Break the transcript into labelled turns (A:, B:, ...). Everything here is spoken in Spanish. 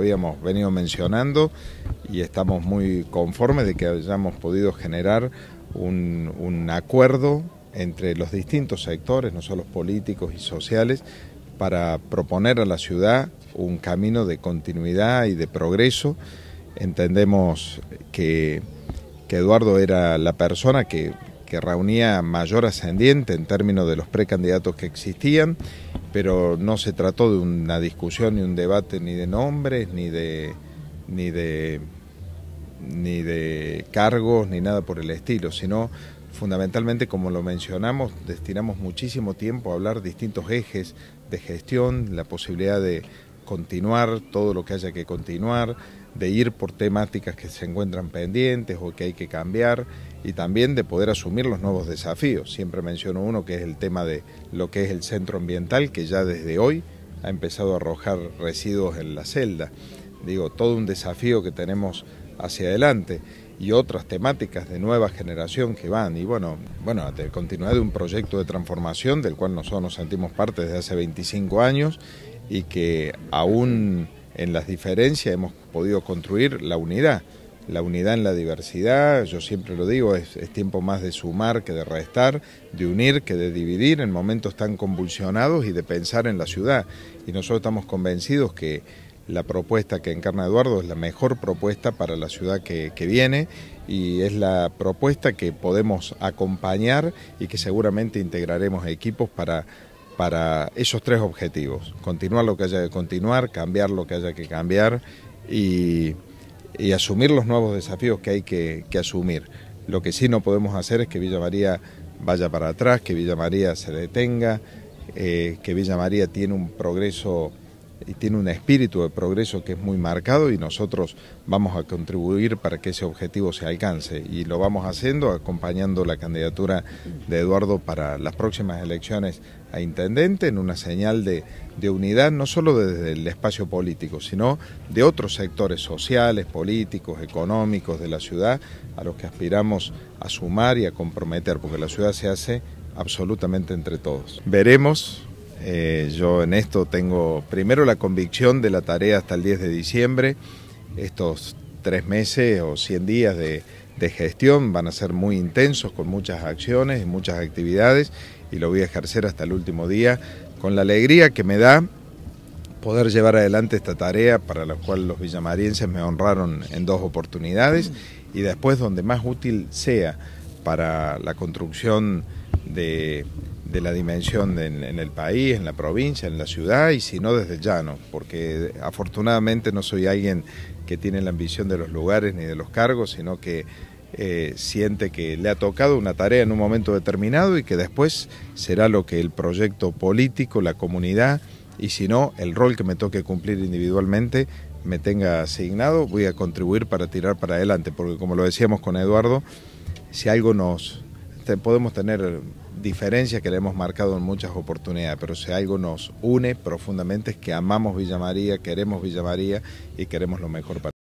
A: habíamos venido mencionando y estamos muy conformes de que hayamos podido generar un, acuerdo entre los distintos sectores, no solo políticos y sociales, para proponer a la ciudad un camino de continuidad y de progreso. Entendemos que, Eduardo era la persona que, que reunía mayor ascendiente en términos de los precandidatos que existían pero no se trató de una discusión ni un debate ni de nombres ni de ni de ni de cargos ni nada por el estilo, sino fundamentalmente como lo mencionamos, destinamos muchísimo tiempo a hablar distintos ejes de gestión, la posibilidad de continuar todo lo que haya que continuar, de ir por temáticas que se encuentran pendientes o que hay que cambiar y también de poder asumir los nuevos desafíos. Siempre menciono uno que es el tema de lo que es el centro ambiental, que ya desde hoy ha empezado a arrojar residuos en la celda. Digo, todo un desafío que tenemos hacia adelante y otras temáticas de nueva generación que van. Y bueno, bueno, a de un proyecto de transformación del cual nosotros nos sentimos parte desde hace 25 años y que aún en las diferencias hemos podido construir la unidad. La unidad en la diversidad, yo siempre lo digo, es, tiempo más de sumar que de restar, de unir que de dividir en momentos tan convulsionados y de pensar en la ciudad. Y nosotros estamos convencidos que la propuesta que encarna Eduardo es la mejor propuesta para la ciudad que, viene y es la propuesta que podemos acompañar y que seguramente integraremos equipos para para esos tres objetivos, continuar lo que haya que continuar, cambiar lo que haya que cambiar y, asumir los nuevos desafíos que hay que, asumir. Lo que sí no podemos hacer es que Villa María vaya para atrás, que Villa María se detenga, eh, que Villa María tiene un progreso y tiene un espíritu de progreso que es muy marcado y nosotros vamos a contribuir para que ese objetivo se alcance y lo vamos haciendo acompañando la candidatura de Eduardo para las próximas elecciones a intendente en una señal de, unidad no solo desde el espacio político, sino de otros sectores sociales, políticos, económicos de la ciudad a los que aspiramos a sumar y a comprometer, porque la ciudad se hace absolutamente entre todos. Veremos eh, yo en esto tengo primero la convicción de la tarea hasta el 10 de diciembre. Estos tres meses o 100 días de, de gestión van a ser muy intensos con muchas acciones y muchas actividades y lo voy a ejercer hasta el último día con la alegría que me da poder llevar adelante esta tarea para la cual los villamarienses me honraron en dos oportunidades y después donde más útil sea para la construcción de, la dimensión en, el país, en la provincia, en la ciudad y si no desde llano, porque afortunadamente no soy alguien que tiene la ambición de los lugares ni de los cargos, sino que eh, siente que le ha tocado una tarea en un momento determinado y que después será lo que el proyecto político, la comunidad y si no el rol que me toque cumplir individualmente me tenga asignado, voy a contribuir para tirar para adelante, porque como lo decíamos con Eduardo, si algo nos, podemos tener diferencias que le hemos marcado en muchas oportunidades, pero si algo nos une profundamente es que amamos Villa María, queremos Villa María y queremos lo mejor para